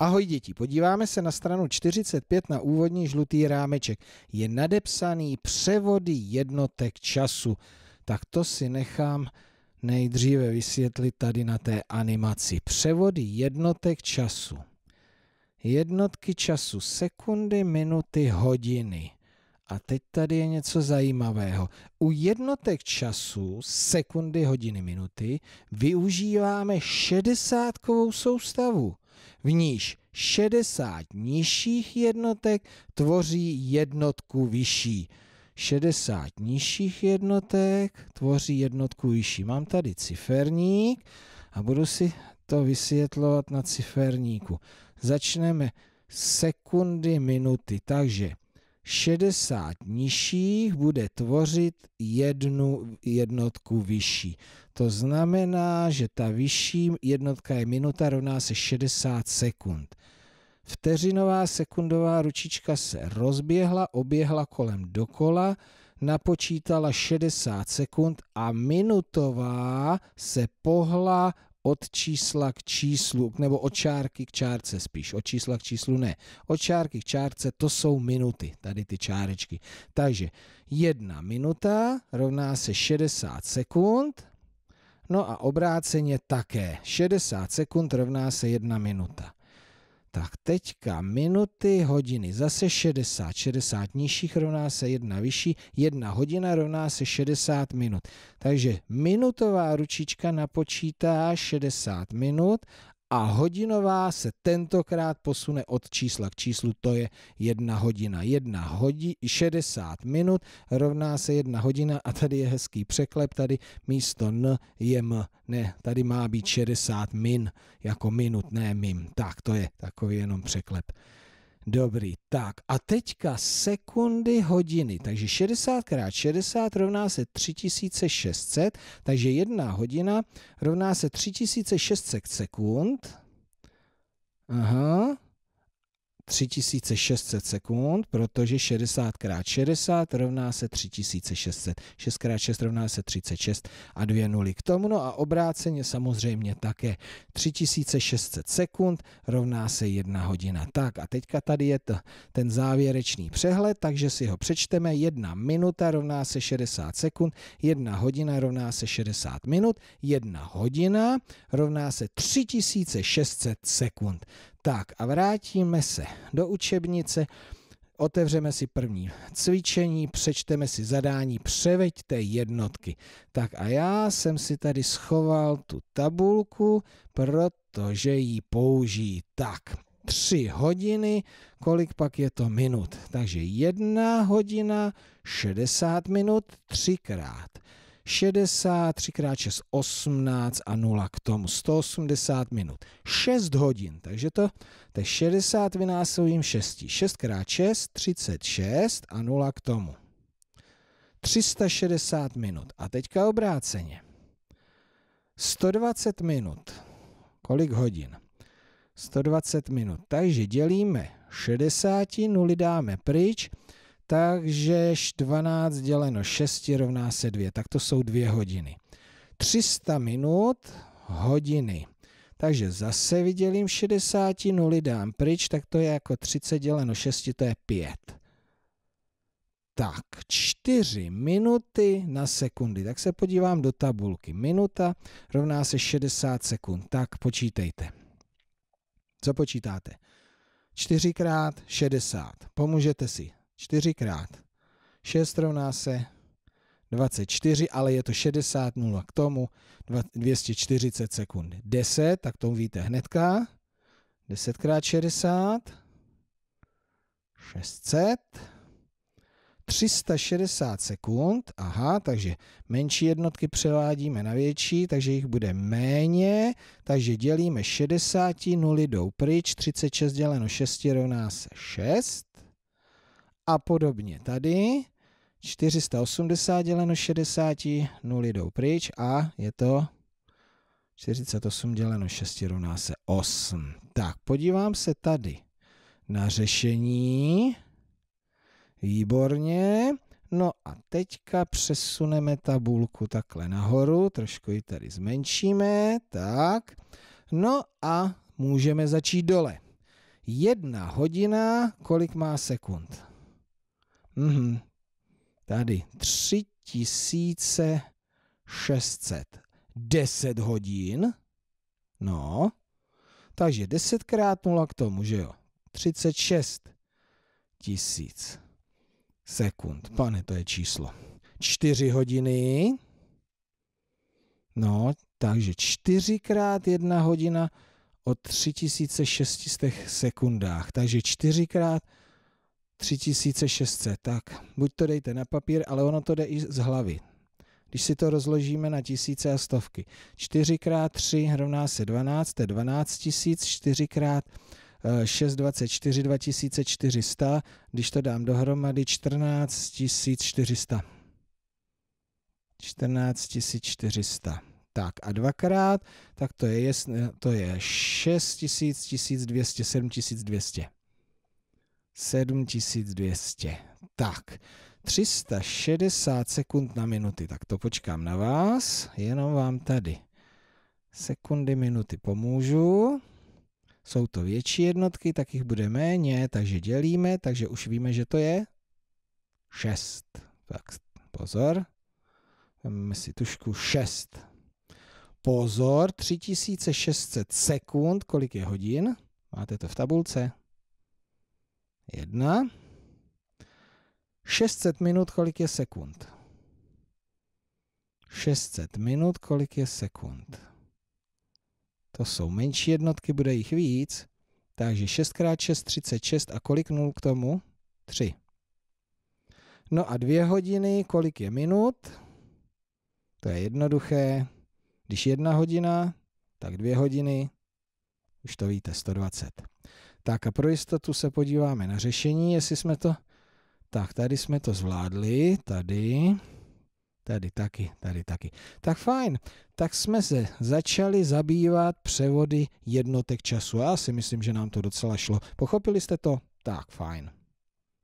Ahoj děti, podíváme se na stranu 45 na úvodní žlutý rámeček. Je nadepsaný převody jednotek času. Tak to si nechám nejdříve vysvětlit tady na té animaci. Převody jednotek času. Jednotky času, sekundy, minuty, hodiny. A teď tady je něco zajímavého. U jednotek času, sekundy, hodiny, minuty, využíváme šedesátkovou soustavu v níž 60 nižších jednotek tvoří jednotku vyšší. 60 nižších jednotek tvoří jednotku vyšší. Mám tady ciferník a budu si to vysvětlovat na ciferníku. Začneme sekundy, minuty. Takže 60 nižších bude tvořit jednu jednotku vyšší. To znamená, že ta vyšší jednotka je minuta rovná se 60 sekund. Vteřinová sekundová ručička se rozběhla, oběhla kolem dokola, napočítala 60 sekund a minutová se pohla od čísla k číslu, nebo od čárky k čárce spíš, od čísla k číslu ne. Od čárky k čárce to jsou minuty, tady ty čárečky. Takže jedna minuta rovná se 60 sekund, no a obráceně také. 60 sekund rovná se jedna minuta. Tak teďka minuty, hodiny, zase 60. 60 nižších rovná se jedna vyšší, jedna hodina rovná se 60 minut. Takže minutová ručička napočítá 60 minut a hodinová se tentokrát posune od čísla k číslu, to je jedna hodina. Jedna hodina, 60 minut rovná se jedna hodina a tady je hezký překlep, tady místo N je M. Ne, tady má být 60 min, jako minut, ne mim. Tak, to je takový jenom překlep. Dobrý, tak a teďka sekundy, hodiny, takže 60 krát 60 rovná se 3600, takže jedna hodina rovná se 3600 sekund. Aha. 3600 sekund, protože 60 x 60 rovná se 3600, 6 x 6 rovná se 36 a dvě nuly k tomu, no a obráceně samozřejmě také 3600 sekund rovná se 1 hodina. Tak a teďka tady je to, ten závěrečný přehled, takže si ho přečteme, 1 minuta rovná se 60 sekund, 1 hodina rovná se 60 minut, 1 hodina rovná se 3600 sekund. Tak a vrátíme se do učebnice, otevřeme si první cvičení, přečteme si zadání, převeďte jednotky. Tak a já jsem si tady schoval tu tabulku, protože ji použijí tak. tři hodiny, kolik pak je to minut? Takže jedna hodina 60 minut třikrát. 63 x 18 a 0 k tomu 180 minut. 6 hodin, takže to, to je 60 vynásobím 6. 6 x 6, 36 a 0 k tomu. 360 minut. A teďka obráceně. 120 minut. Kolik hodin? 120 minut. Takže dělíme 60, 0 dáme pryč, takže 12 děleno 6 rovná se 2, tak to jsou 2 hodiny. 300 minut hodiny. Takže zase vydělím 60, nuly dám pryč, tak to je jako 30 děleno 6, to je 5. Tak, 4 minuty na sekundy. Tak se podívám do tabulky. Minuta rovná se 60 sekund. Tak, počítejte. Co počítáte? 4 x 60. Pomůžete si čtyřikrát. 6 rovná se 24, ale je to 60 0 k tomu, 240 sekund. 10, tak to víte hnedka. 10 krát 60, 600, 360 sekund, aha, takže menší jednotky převádíme na větší, takže jich bude méně, takže dělíme 60, 0 jdou pryč, 36 děleno 6 rovná se 6, a podobně. Tady 480 děleno 60, nuly jdou pryč a je to 48 děleno 6 rovná se 8. Tak, podívám se tady na řešení. Výborně. No a teďka přesuneme tabulku takhle nahoru, trošku ji tady zmenšíme, tak. No a můžeme začít dole. Jedna hodina, kolik má sekund? Mm-hmm. Tady 3600. 10 hodin. No. Takže 10 krát 0 k tomu, že jo? 36 tisíc sekund. Pane, to je číslo. 4 hodiny. No, takže 4 krát 1 hodina o 3600 sekundách. Takže 4 krát 3600, tak buď to dejte na papír, ale ono to jde i z hlavy. Když si to rozložíme na tisíce a stovky. 4 x 3 rovná se 12, to je 12 tisíc, 4 x 6, 24, 2400, když to dám dohromady 14 400. 14 400. Tak a dvakrát, tak to je, eh, to je 6 000, 1200, 7200. 7200. Tak, 360 sekund na minuty, tak to počkám na vás, jenom vám tady sekundy, minuty pomůžu. Jsou to větší jednotky, tak jich bude méně, takže dělíme, takže už víme, že to je 6. Tak pozor, vezmeme si tušku 6. Pozor, 3600 sekund, kolik je hodin? Máte to v tabulce? Jedna. 600 minut, kolik je sekund? 600 minut, kolik je sekund? To jsou menší jednotky, bude jich víc. Takže 6x6, 36 a kolik nul k tomu? 3. No a dvě hodiny, kolik je minut? To je jednoduché. Když jedna hodina, tak dvě hodiny, už to víte, 120. Tak a pro jistotu se podíváme na řešení, jestli jsme to... Tak, tady jsme to zvládli, tady, tady taky, tady taky. Tak fajn, tak jsme se začali zabývat převody jednotek času. Já si myslím, že nám to docela šlo. Pochopili jste to? Tak fajn.